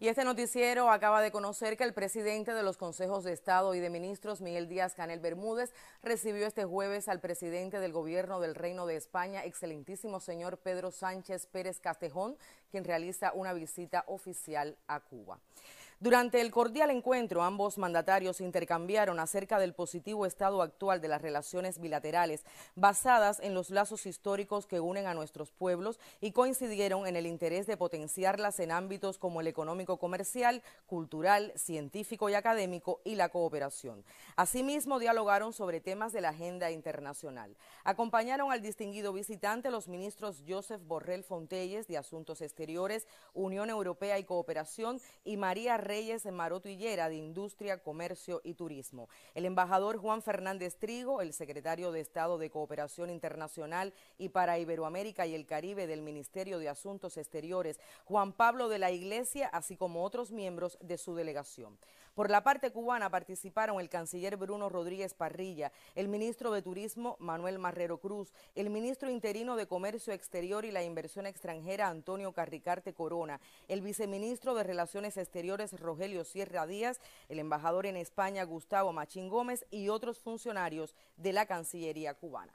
Y este noticiero acaba de conocer que el presidente de los consejos de Estado y de ministros, Miguel Díaz Canel Bermúdez, recibió este jueves al presidente del gobierno del Reino de España, excelentísimo señor Pedro Sánchez Pérez Castejón, quien realiza una visita oficial a Cuba. Durante el cordial encuentro, ambos mandatarios intercambiaron acerca del positivo estado actual de las relaciones bilaterales basadas en los lazos históricos que unen a nuestros pueblos y coincidieron en el interés de potenciarlas en ámbitos como el económico comercial, cultural, científico y académico y la cooperación. Asimismo, dialogaron sobre temas de la agenda internacional. Acompañaron al distinguido visitante los ministros Joseph Borrell Fontelles de Asuntos Exteriores, Unión Europea y Cooperación y María Reyes Maroto Hillera de Industria, Comercio y Turismo. El embajador Juan Fernández Trigo, el secretario de Estado de Cooperación Internacional y para Iberoamérica y el Caribe del Ministerio de Asuntos Exteriores, Juan Pablo de la Iglesia, así como otros miembros de su delegación. Por la parte cubana participaron el canciller Bruno Rodríguez Parrilla, el ministro de Turismo Manuel Marrero Cruz, el ministro interino de Comercio Exterior y la Inversión Extranjera Antonio Carricarte Corona, el viceministro de Relaciones Exteriores Rogelio Sierra Díaz, el embajador en España Gustavo Machín Gómez y otros funcionarios de la Cancillería cubana.